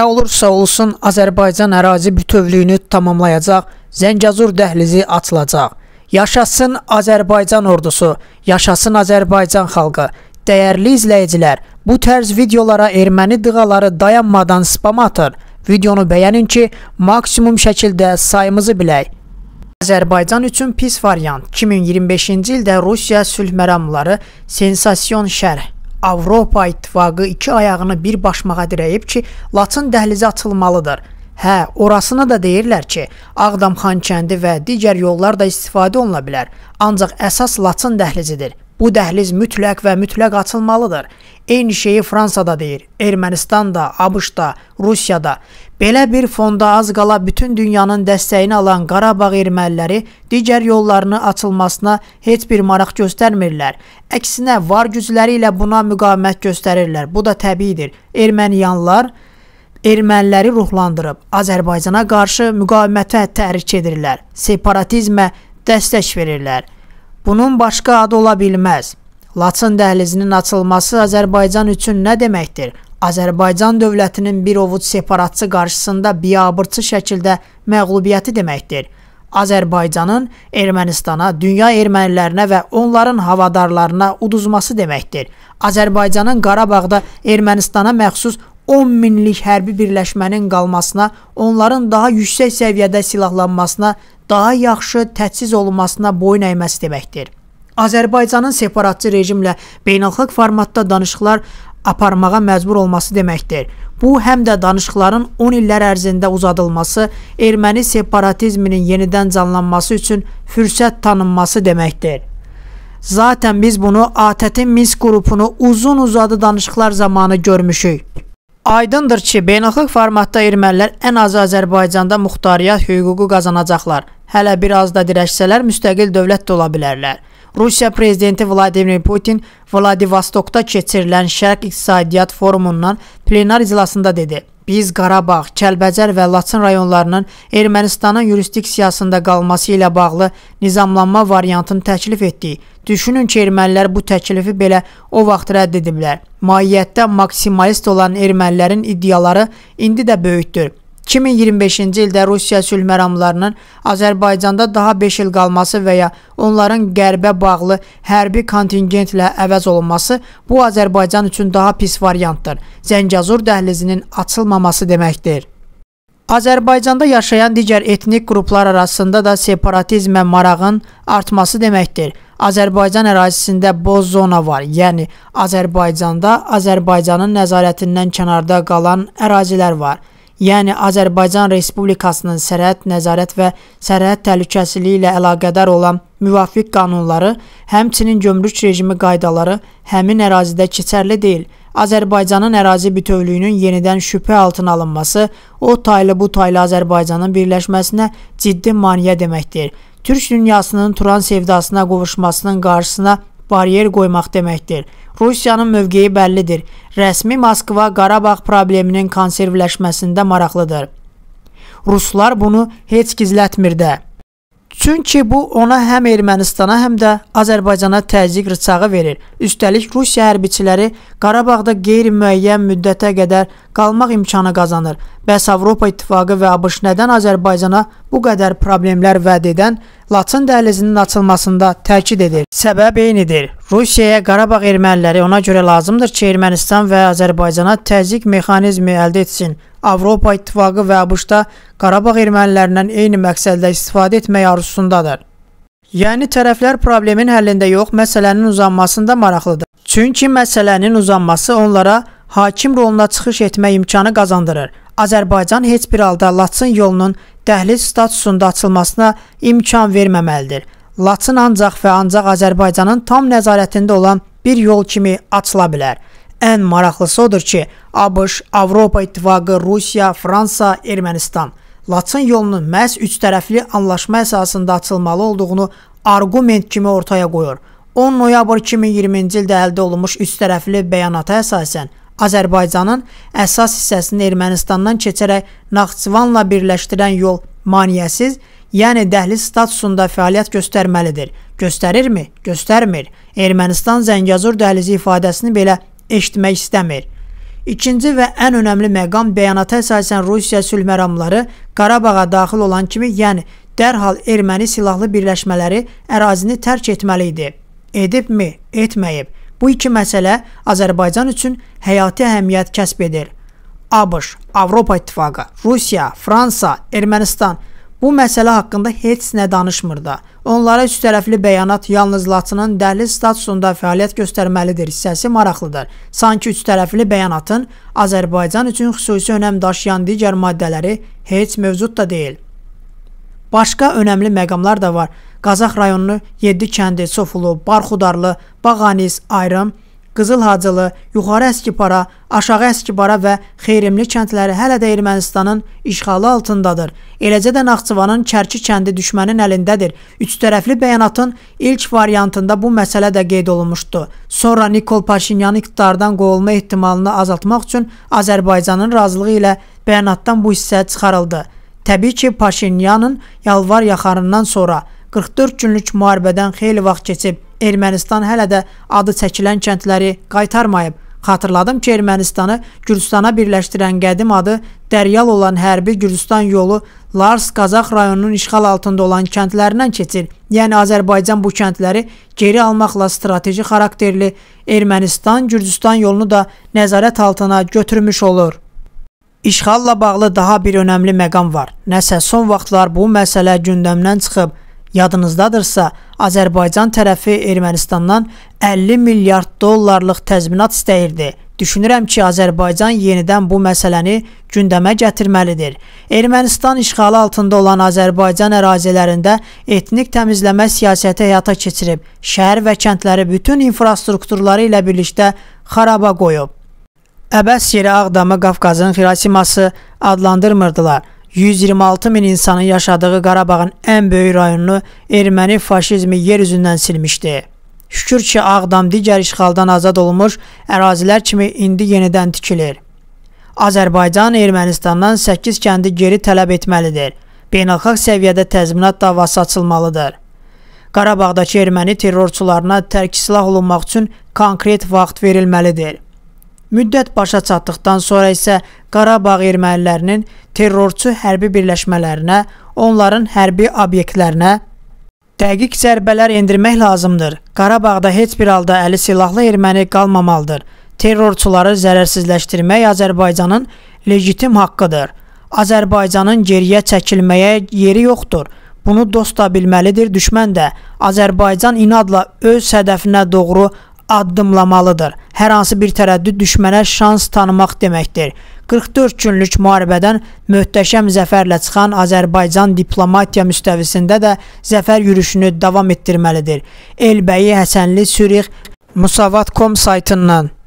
Nə olursa olsun Azərbaycan ərazi bütövlüyünü tamamlayacaq, Zəngəzur dəhlizi açılacaq. Yaşasın Azərbaycan ordusu, yaşasın Azərbaycan xalqı. Dəyərli izləyicilər, bu tərz videolara erməni dığaları dayanmadan spam atır. Videonu bəyənin ki, maksimum şəkildə sayımızı bilək. Azərbaycan üçün pis variant 2025-ci ildə Rusiya sülh məramları sensasiyon şərh. Avropa İttifaqı iki ayağını bir başmağa dirəyib ki, Laçın dəhlizi açılmalıdır. Hə, orasını da deyirlər ki, Ağdam Xan kəndi və digər yollar da istifadə oluna bilər, ancaq əsas Laçın dəhlizidir. Bu dəhliz mütləq və mütləq açılmalıdır. Eyni şeyi Fransada deyir, Ermənistanda, ABŞ-da, Rusiyada. Belə bir fonda az qala bütün dünyanın dəstəyini alan Qarabağ erməniləri digər yollarını açılmasına heç bir maraq göstərmirlər. Əksinə var gücləri ilə buna müqavimət göstərirlər. Bu da təbiidir. Erməniyanlar erməniləri ruhlandırıb Azərbaycana qarşı müqavimətə təhrik edirlər, separatizmə dəstək verirlər. Bunun başqa adı ola bilməz. Laçın dəhlizinin açılması Azərbaycan üçün nə deməkdir? Azərbaycan dövlətinin bir ovuc separatçı qarşısında biabırçı şəkildə məğlubiyyəti deməkdir. Azərbaycanın Ermənistana, dünya ermənilərinə və onların havadarlarına uduzması deməkdir. Azərbaycanın Qarabağda Ermənistana məxsus 10 minlik hərbi birləşmənin qalmasına, onların daha yüksək səviyyədə silahlanmasına daha yaxşı təchiz olunmasına boyun əyməsi deməkdir. Azərbaycanın separatçı rejimlə beynəlxalq formatda danışıqlar aparmağa məcbur olması deməkdir. Bu həm də danışıqların 10 illər ərzində uzadılması, erməni separatizminin yenidən canlanması üçün fürsət tanınması deməkdir. Zaten biz bunu ATƏT-in Minsk qrupunu uzun-uzadı danışıqlar zamanı görmüşük. Aydındır ki, beynəlxalq formatda ermənilər ən azı Azərbaycanda muxtariyyət hüququ qazanacaqlar. Hələ bir az da dirəşsələr müstəqil dövlət də ola bilərlər. Rusiya prezidenti Vladimir Putin Vladivostokda keçirilən Şərq İqtisadiyyat Forumundan plenar iclasında dedi: Biz Qarabağ, Kəlbəcər və Laçın rayonlarının Ermənistanın yurisdiksiyasında qalması ilə bağlı nizamlanma variantını təklif etdik. Düşünün ki, ermənilər bu təklifi belə o vaxt rədd ediblər. Mahiyyətdə maksimalist olan ermənilərin iddiaları indi də böyükdür. 2025-ci ildə Rusiya sülh məramlarının Azərbaycanda daha 5 il qalması və ya onların qərbə bağlı hərbi kontingentlə əvəz olunması bu Azərbaycan üçün daha pis variantdır. Zəngəzur dəhlizinin açılmaması deməkdir. Azərbaycanda yaşayan digər etnik qruplar arasında da separatizmə marağın artması deməkdir. Azərbaycan ərazisində boz zona var, yəni Azərbaycanda Azərbaycanın nəzarətindən kənarda qalan ərazilər var yəni Azərbaycan Respublikasının sərhəd nəzarət və sərhəd təhlükəsizliyi ilə əlaqədar olan müvafiq qanunları, həmçinin gömrük rejimi qaydaları həmin ərazidə keçərli deyil. Azərbaycanın ərazi bütövlüyünün yenidən şübhə altına alınması o taylı bu taylı Azərbaycanın birləşməsinə ciddi maneə deməkdir. Türk dünyasının Turan sevdasına qovuşmasının qarşısına bariyer qoymaq deməkdir. Rusiyanın mövqeyi bəllidir. Rəsmi Moskva Qarabağ probleminin konservləşməsində maraqlıdır. Ruslar bunu heç gizlətmir də. Çünki bu ona həm Ermənistana, həm də Azərbaycana təzyiq rıçağı verir. Üstəlik Rusiya hərbiçiləri Qarabağda qeyri-müəyyən müddətə qədər qalmaq imkanı qazanır. Bəs Avropa İttifaqı və ABŞ nədən Azərbaycana bu qədər problemlər vəd edən Laçın dəhlizinin açılmasında təkid edir. Səbəb eynidir. Rusiyaya Qarabağ erməniləri ona görə lazımdır ki, Ermənistan və Azərbaycana təzyiq mexanizmi əldə etsin. Avropa İttifaqı və ABŞ-da Qarabağ ermənilərindən eyni məqsədlə istifadə etmək arzusundadır. Yəni tərəflər problemin həllində yox, məsələnin uzanmasında maraqlıdır. Çünki məsələnin uzanması onlara hakim roluna çıxış etmək imkanı qazandırır. Azərbaycan heç bir halda Laçın yolunun dəhliz statusunda açılmasına imkan verməməlidir. Laçın ancaq və ancaq Azərbaycanın tam nəzarətində olan bir yol kimi açıla bilər. Ən maraqlısı odur ki, ABŞ, Avropa İttifaqı, Rusiya, Fransa, Ermənistan Laçın yolunun məhz üç tərəfli anlaşma əsasında açılmalı olduğunu arqument kimi ortaya qoyur. 10 noyabr 2020-ci ildə əldə olunmuş üç tərəfli bəyanata əsasən Azərbaycanın əsas hissəsini Ermənistandan keçərək Naxçıvanla birləşdirən yol maneəsiz, yəni dəhliz statusunda fəaliyyət göstərməlidir. Göstərirmi? Göstərmir. Ermənistan Zəngəzur dəhlizi ifadəsini belə eşitmək istəmir. İkinci və ən önəmli məqam bəyanata əsasən Rusiya sülh məramları Qarabağa daxil olan kimi, yəni dərhal erməni silahlı birləşmələri ərazini tərk etməli idi edibmi, etməyib. Bu iki məsələ Azərbaycan üçün həyati əhəmiyyət kəsb edir. ABŞ, Avropa İttifaqı, Rusiya, Fransa, Ermənistan bu məsələ haqqında heç nə danışmır da. Onlara üç tərəfli bəyanat yalnız Laçının dəhliz statusunda fəaliyyət göstərməlidir hissəsi maraqlıdır. Sanki üç tərəfli bəyanatın Azərbaycan üçün xüsusi önəm daşıyan digər maddələri heç mövcud da deyil. Başqa önəmli məqamlar da var. Qazax rayonunu 7 kəndi, Sofulu, Barxudarlı, Bağanis, Ayrım, Qızıl Hacılı, Yuxarı Əskipara, Aşağı Əskipara və Xeyrimli kəndləri hələ də Ermənistanın işğalı altındadır. Eləcə də Naxçıvanın Kərki kəndi düşmənin əlindədir. Üç tərəfli bəyanatın ilk variantında bu məsələ də qeyd olunmuşdu. Sonra Nikol Paşinyan iqtidardan qovulma ehtimalını azaltmaq üçün Azərbaycanın razılığı ilə bəyanatdan bu hissə çıxarıldı. Təbii ki, Paşinyanın yalvar yaxarından sonra 44 günlük müharibədən xeyli vaxt keçib. Ermənistan hələ də adı çəkilən kəndləri qaytarmayıb. Xatırladım ki, Ermənistanı Gürcüstana birləşdirən qədim adı Dəryal olan hərbi Gürcüstan yolu Lars Qazax rayonunun işğal altında olan kəndlərindən keçir. Yəni Azərbaycan bu kəndləri geri almaqla strateji xarakterli Ermənistan-Gürcüstan yolunu da nəzarət altına götürmüş olur. İşğalla bağlı daha bir önəmli məqam var. Nəsə son vaxtlar bu məsələ gündəmdən çıxıb. Yadınızdadırsa, Azərbaycan tərəfi Ermənistandan 50 milyard dollarlıq təzminat istəyirdi. Düşünürəm ki, Azərbaycan yenidən bu məsələni gündəmə gətirməlidir. Ermənistan işğalı altında olan Azərbaycan ərazilərində etnik təmizləmə siyasəti həyata keçirib, şəhər və kəndləri bütün infrastrukturları ilə birlikdə xaraba qoyub. Əbəs yeri Ağdamı Qafqazın Xirasiması adlandırmırdılar. 126 min insanın yaşadığı Qarabağın ən böyük rayonunu erməni faşizmi yer üzündən silmişdi. Şükür ki, Ağdam digər işğaldan azad olmuş ərazilər kimi indi yenidən tikilir. Azərbaycan Ermənistandan 8 kəndi geri tələb etməlidir. Beynəlxalq səviyyədə təzminat davası açılmalıdır. Qarabağdakı erməni terrorçularına tərk silah olunmaq üçün konkret vaxt verilməlidir. Müddət başa çatdıqdan sonra isə Qarabağ ermənilərinin terrorçu hərbi birləşmələrinə, onların hərbi obyektlərinə dəqiq zərbələr endirmək lazımdır. Qarabağda heç bir halda əli silahlı erməni qalmamalıdır. Terrorçuları zərərsizləşdirmək Azərbaycanın legitim haqqıdır. Azərbaycanın geriyə çəkilməyə yeri yoxdur. Bunu dost da bilməlidir, düşmən də. Azərbaycan inadla öz hədəfinə doğru addımlamalıdır. Hər hansı bir tərəddüd düşmənə şans tanımaq deməkdir. 44 günlük müharibədən möhtəşəm zəfərlə çıxan Azərbaycan diplomatiya müstəvisində də zəfər yürüşünü davam etdirməlidir. Elbəyi Həsənli Sürix Musavat.com saytından